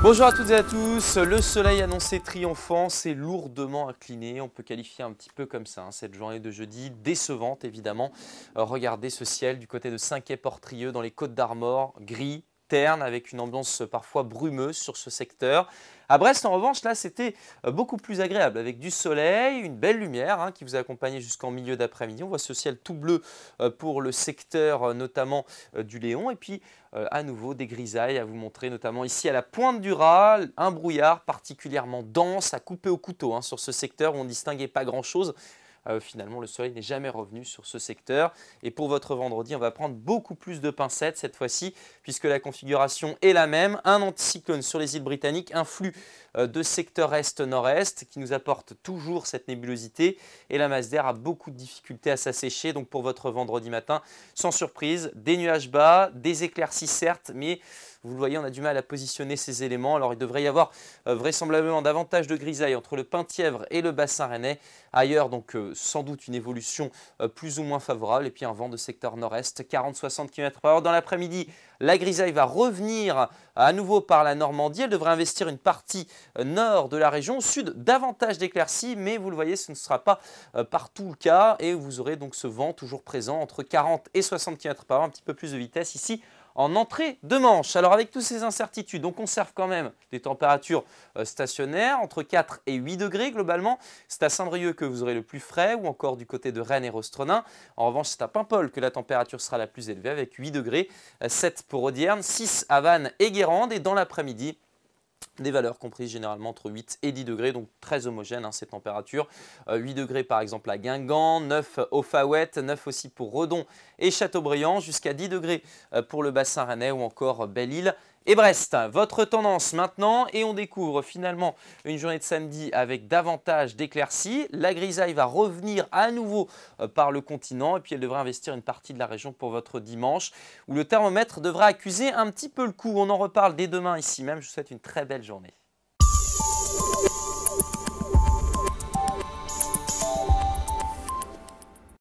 Bonjour à toutes et à tous, le soleil annoncé triomphant, s'est lourdement incliné, on peut qualifier un petit peu comme ça hein, cette journée de jeudi, décevante évidemment. Euh, regardez ce ciel du côté de Saint-Quay-Portrieux dans les Côtes d'Armor, gris, avec une ambiance parfois brumeuse sur ce secteur. À Brest, en revanche, là, c'était euh, beaucoup plus agréable, avec du soleil, une belle lumière hein, qui vous accompagnait jusqu'en milieu d'après-midi. On voit ce ciel tout bleu euh, pour le secteur, euh, notamment du Léon, et puis à nouveau des grisailles à vous montrer, notamment ici à la pointe du Raz, un brouillard particulièrement dense à couper au couteau hein, sur ce secteur où on ne distinguait pas grand-chose. Euh, finalement le soleil n'est jamais revenu sur ce secteur. Et pour votre vendredi, on va prendre beaucoup plus de pincettes cette fois-ci, puisque la configuration est la même. Un anticyclone sur les îles britanniques, un flux euh, de secteur est-nord-est qui nous apporte toujours cette nébulosité. Et la masse d'air a beaucoup de difficultés à s'assécher. Donc pour votre vendredi matin, sans surprise, des nuages bas, des éclaircies certes, mais vous le voyez, on a du mal à positionner ces éléments. Alors il devrait y avoir euh, vraisemblablement davantage de grisailles entre le Pintièvre et le bassin rennais. Ailleurs, donc, sans doute une évolution euh, plus ou moins favorable. Et puis un vent de secteur nord-est, 40-60 km h Dans l'après-midi, la grisaille va revenir à nouveau par la Normandie. Elle devrait investir une partie euh, nord de la région, sud davantage d'éclaircies, mais vous le voyez, ce ne sera pas euh, partout le cas. Et vous aurez donc ce vent toujours présent entre 40 et 60 km par un petit peu plus de vitesse ici en entrée de manche. Alors avec toutes ces incertitudes, on conserve quand même des températures euh, stationnaires entre 4 et 8 degrés globalement. C'est à Saint-Brieuc que vous aurez le plus frais ou encore du côté de Rennes et Rostronin. En revanche, c'est à Paimpol que la température sera la plus élevée avec 8 degrés, 7 euh, pour Audierne, 6 à Vannes et Guérande et dans l'après-midi, des valeurs comprises généralement entre 8 et 10 degrés, donc très homogènes hein, ces températures. 8 euh, degrés par exemple à Guingamp, 9 au Faouette, 9 aussi pour Redon et Châteaubriand, jusqu'à 10 degrés euh, pour le bassin rennais ou encore Belle-Île et Brest, votre tendance maintenant, et on découvre finalement une journée de samedi avec davantage d'éclaircies. La grisaille va revenir à nouveau euh, par le continent, et puis elle devrait investir une partie de la région pour votre dimanche, où le thermomètre devra accuser un petit peu le coup. On en reparle dès demain ici même, je vous souhaite une très belle journée.